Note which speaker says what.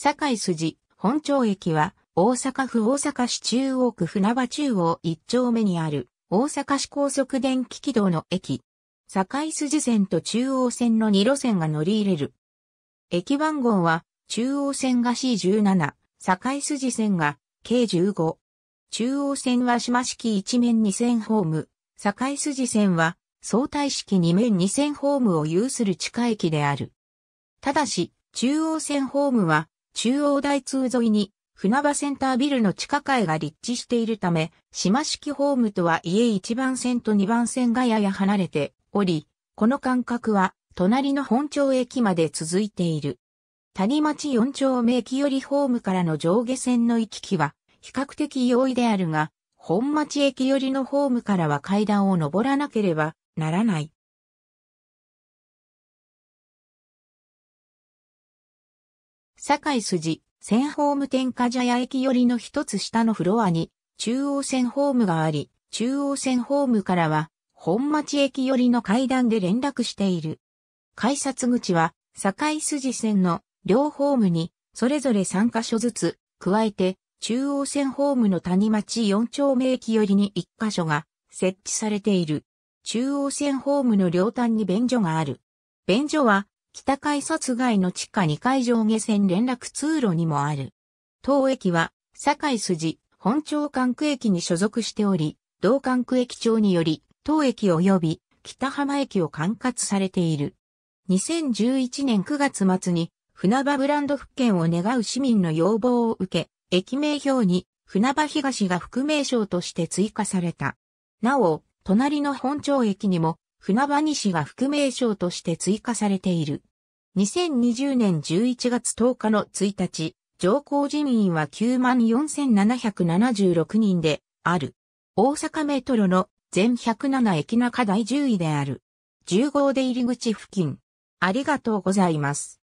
Speaker 1: 堺筋、本町駅は、大阪府大阪市中央区
Speaker 2: 船場中央一丁目にある、大阪市高速電気軌道の駅。堺筋線と中央線の2路線が乗り入れる。駅番号は、中央線が C17、堺筋線が、k 15。中央線は島式一面2000ホーム、堺筋線は、相対式二面2000ホームを有する地下駅である。ただし、中央線ホームは中央台通沿いに、船場センタービルの地下階が立地しているため、島式ホームとはいえ1番線と2番線がやや離れており、この間隔は隣の本町駅まで続いている。谷町4丁目駅よりホームからの上下線の行き来は比較的容易である
Speaker 1: が、本町駅よりのホームからは階段を登らなければならない。堺筋、線ホーム天下茶屋駅寄りの一つ下のフロアに、
Speaker 2: 中央線ホームがあり、中央線ホームからは、本町駅寄りの階段で連絡している。改札口は、堺筋線の両ホームに、それぞれ3カ所ずつ、加えて、中央線ホームの谷町4丁目駅寄りに1カ所が設置されている。中央線ホームの両端に便所がある。便所は北改札害の地下2階上下線連絡通路にもある。当駅は、堺筋、本町管区駅に所属しており、同管区駅長により、当駅及び北浜駅を管轄されている。2011年9月末に、船場ブランド復権を願う市民の要望を受け、駅名表に船場東が副名称として追加された。なお、隣の本町駅にも船場西が副名称として追加されている。2020年11月10日の1日、上皇人員は94,776人である。大阪メトロの全107駅中第10位である。
Speaker 1: 10号出入り口付近。ありがとうございます。